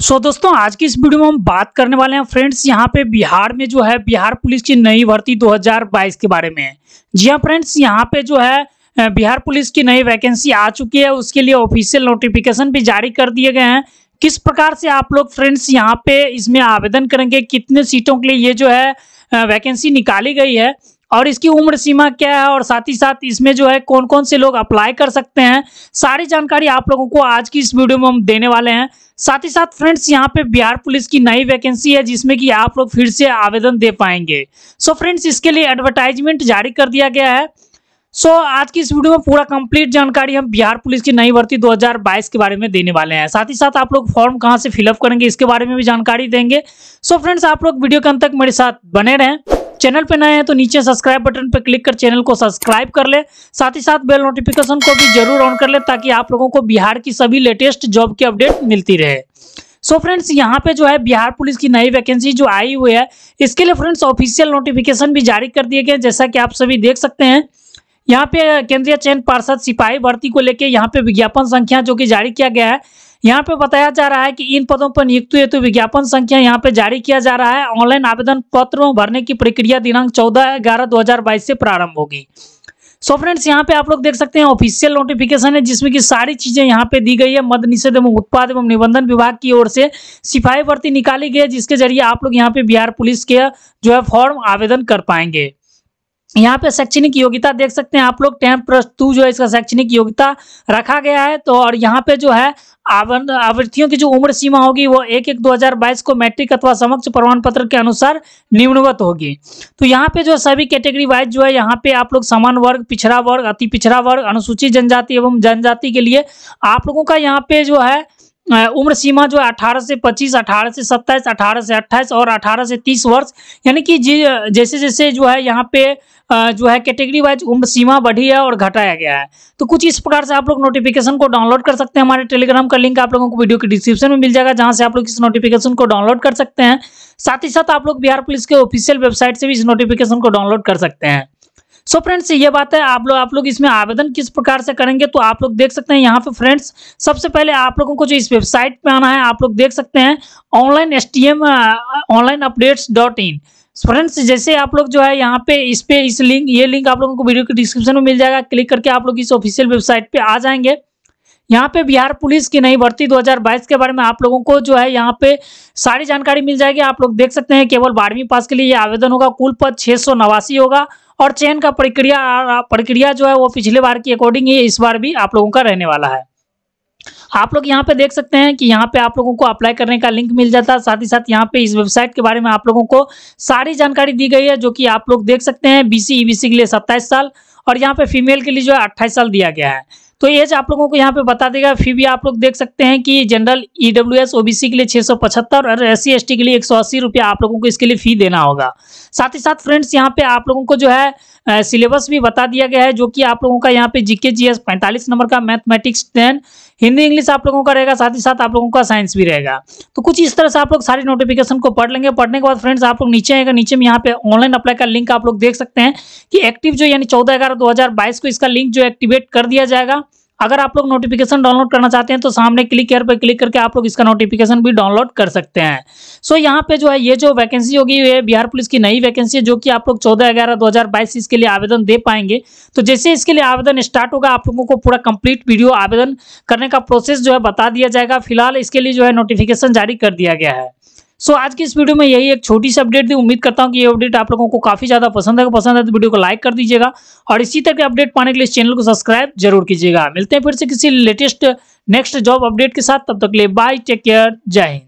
सो so, दोस्तों आज की इस वीडियो में हम बात करने वाले हैं फ्रेंड्स यहाँ पे बिहार में जो है बिहार पुलिस की नई भर्ती 2022 के बारे में जी हाँ फ्रेंड्स यहाँ पे जो है बिहार पुलिस की नई वैकेंसी आ चुकी है उसके लिए ऑफिशियल नोटिफिकेशन भी जारी कर दिए गए हैं किस प्रकार से आप लोग फ्रेंड्स यहाँ पे इसमें आवेदन करेंगे कितने सीटों के लिए ये जो है वैकेंसी निकाली गई है और इसकी उम्र सीमा क्या है और साथ ही साथ इसमें जो है कौन कौन से लोग अप्लाई कर सकते हैं सारी जानकारी आप लोगों को आज की इस वीडियो में हम देने वाले हैं साथ ही साथ फ्रेंड्स यहाँ पे बिहार पुलिस की नई वैकेंसी है जिसमें कि आप लोग फिर से आवेदन दे पाएंगे सो so फ्रेंड्स इसके लिए एडवर्टाइजमेंट जारी कर दिया गया है सो so, आज की इस वीडियो में पूरा कंप्लीट जानकारी हम बिहार पुलिस की नई भर्ती 2022 के बारे में देने वाले हैं साथ ही साथ आप लोग फॉर्म कहां से फिलअप करेंगे इसके बारे में भी जानकारी देंगे सो so, फ्रेंड्स आप लोग वीडियो के अंत तक मेरे साथ बने रहें चैनल पे नए हैं तो नीचे सब्सक्राइब बटन पर क्लिक कर चैनल को सब्सक्राइब कर ले साथ ही साथ बेल नोटिफिकेशन को भी जरूर ऑन कर ले ताकि आप लोगों को बिहार की सभी लेटेस्ट जॉब की अपडेट मिलती रहे सो so फ्रेंड्स यहाँ पे जो है बिहार पुलिस की नई वैकेंसी जो आई हुई है इसके लिए फ्रेंड्स ऑफिशियल नोटिफिकेशन भी जारी कर दिए गए जैसा कि आप सभी देख सकते हैं यहाँ पे केंद्रीय चयन पार्षद सिपाही भर्ती को लेकर यहाँ पे विज्ञापन संख्या जो कि जारी किया गया है यहाँ पे बताया जा रहा है कि इन पदों पर नियुक्ति हेतु विज्ञापन संख्या यहाँ पे जारी किया जा रहा है ऑनलाइन आवेदन पत्र भरने की प्रक्रिया दिनांक चौदह ग्यारह दो से प्रारंभ होगी सो फ्रेंड्स यहाँ पे आप लोग देख सकते हैं ऑफिशियल नोटिफिकेशन है जिसमें कि सारी चीजें यहाँ पे दी गई है मध्य निषेध एवं उत्पाद एवं निबंधन विभाग की ओर से सिपाही भर्ती निकाली गई है जिसके जरिए आप लोग यहाँ पे बिहार पुलिस के जो है फॉर्म आवेदन कर पाएंगे यहाँ पे शैक्षणिक योग्यता देख सकते हैं आप लोग टेन प्लस टू जो है इसका शैक्षणिक योग्यता रखा गया है तो और यहाँ पे जो है आवृत्तियों की जो उम्र सीमा होगी वो एक एक 2022 को मैट्रिक अथवा समक्ष प्रमाण पत्र के अनुसार निम्नवत होगी तो यहाँ पे जो सभी कैटेगरी वाइज जो है यहाँ पे आप लोग समान वर्ग पिछड़ा वर्ग अति पिछड़ा वर्ग अनुसूचित जनजाति एवं जनजाति के लिए आप लोगों का यहाँ पे जो है उम्र सीमा जो है अठारह से पच्चीस अठारह से सत्ताईस अठारह से अट्ठाईस और अठारह से तीस वर्ष यानी कि जैसे जैसे जो है यहाँ पे जो है कैटेगरी वाइज उम्र सीमा बढ़ी है और घटाया गया है तो कुछ इस प्रकार से आप लोग नोटिफिकेशन को डाउनलोड कर सकते हैं हमारे टेलीग्राम का लिंक आप लोगों को वीडियो के डिस्क्रिप्शन में मिल जाएगा जहाँ से आप लोग इस नोटिफिकेशन को डाउनलोड कर सकते हैं साथ ही साथ आप लोग बिहार पुलिस के ऑफिशियल वेबसाइट से भी इस नोटिफिकेशन को डाउनलोड कर सकते हैं सो फ्रेंड्स ये बात है आप लोग आप लोग इसमें आवेदन किस प्रकार से करेंगे तो आप लोग देख सकते हैं यहाँ पे फ्रेंड्स सबसे पहले आप लोगों को जो इस वेबसाइट पे आना है आप लोग देख सकते हैं online S T M online updates dot in friends जैसे आप लोग जो है यहाँ पे इस पे इस लिंक ये लिंक आप लोगों को वीडियो के डिस्क्रिप्शन में मिल जाएगा क्लिक करके आप लोग इस ऑफिशियल वेबसाइट पे आ जाएंगे यहाँ पे बिहार पुलिस की नई भर्ती 2022 के बारे में आप लोगों को जो है यहाँ पे सारी जानकारी मिल जाएगी आप लोग देख सकते हैं केवल बारहवीं पास के लिए ये आवेदन होगा कुल पद छः होगा और चयन का प्रक्रिया प्रक्रिया जो है वो पिछले बार की अकॉर्डिंग ही इस बार भी आप लोगों का रहने वाला है आप लोग यहाँ पे देख सकते हैं कि यहाँ पे आप लोगों को अप्लाई करने का लिंक मिल जाता है साथ ही साथ यहाँ पे इस वेबसाइट के बारे में आप लोगों को सारी जानकारी दी गई है जो कि आप लोग देख सकते हैं बीसी सी e के लिए सत्ताईस साल और यहाँ पे फीमेल के लिए जो है अट्ठाईस साल दिया गया है तो एज आप लोगों को यहाँ पे बता देगा फिर भी आप लोग देख सकते हैं कि जनरल ई ओबीसी के लिए छः और एस सी के लिए एक सौ आप लोगों को इसके लिए फी देना होगा साथ ही साथ फ्रेंड्स यहाँ पे आप लोगों को जो है सिलेबस भी बता दिया गया है जो कि आप लोगों का यहाँ पे जीके एस पैंतालीस नंबर का मैथमेटिक्स टेन हिंदी इंग्लिश आप लोगों का रहेगा साथ ही साथ आप लोगों का साइंस भी रहेगा तो कुछ इस तरह से आप लोग सारी नोटिफिकेशन को पढ़ लेंगे पढ़ने के बाद फ्रेंड्स आप लोग नीचे आएगा नीचे में यहाँ पे ऑनलाइन अप्लाई का लिंक आप लोग देख सकते हैं कि एक्टिव जो यानी चौदह ग्यारह दो को इसका लिंक जो एक्टिवेट कर दिया जाएगा अगर आप लोग नोटिफिकेशन डाउनलोड करना चाहते हैं तो सामने क्लिक एयर पर क्लिक करके आप लोग इसका नोटिफिकेशन भी डाउनलोड कर सकते हैं सो so, यहाँ पे जो है ये जो वैकेंसी होगी ये बिहार पुलिस की नई वैकेंसी है जो कि आप लोग चौदह ग्यारह दो हज़ार बाईस इसके लिए आवेदन दे पाएंगे तो जैसे इसके लिए आवेदन स्टार्ट होगा आप लोगों को पूरा कंप्लीट वीडियो आवेदन करने का प्रोसेस जो है बता दिया जाएगा फिलहाल इसके लिए जो है नोटिफिकेशन जारी कर दिया गया है सो आज की इस वीडियो में यही एक छोटी सी अपडेट दी उम्मीद करता हूँ कि ये अपडेट आप लोगों को काफी ज्यादा पसंद है पसंद है तो वीडियो को लाइक कर दीजिएगा और इसी तरह के अपडेट पाने के लिए इस चैनल को सब्सक्राइब जरूर कीजिएगा मिलते हैं फिर से किसी लेटेस्ट नेक्स्ट जॉब अपडेट के साथ तब तक ले बाय टेक केयर जय हिंद